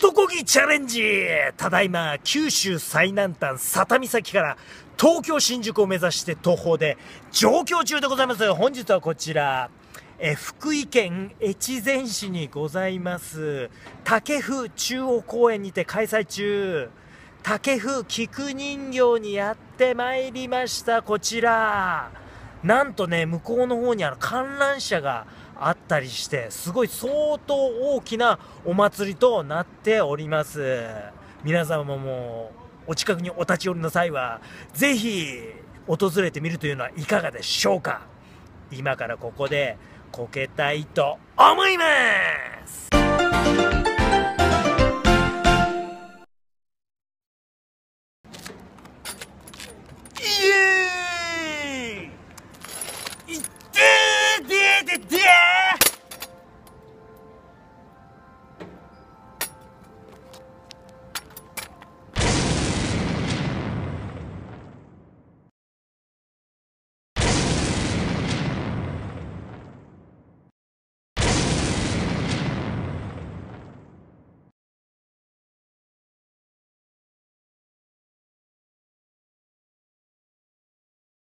男気チャレンジただいま九州最南端佐多岬から東京新宿を目指して徒歩で上京中でございます本日はこちらえ福井県越前市にございます竹風中央公園にて開催中竹風菊人形にやってまいりましたこちらなんとね、向こうの方にあの観覧車があったりして、すごい相当大きなお祭りとなっております。皆様ももう、お近くにお立ち寄りの際は、ぜひ、訪れてみるというのはいかがでしょうか今からここで、こけたいと思います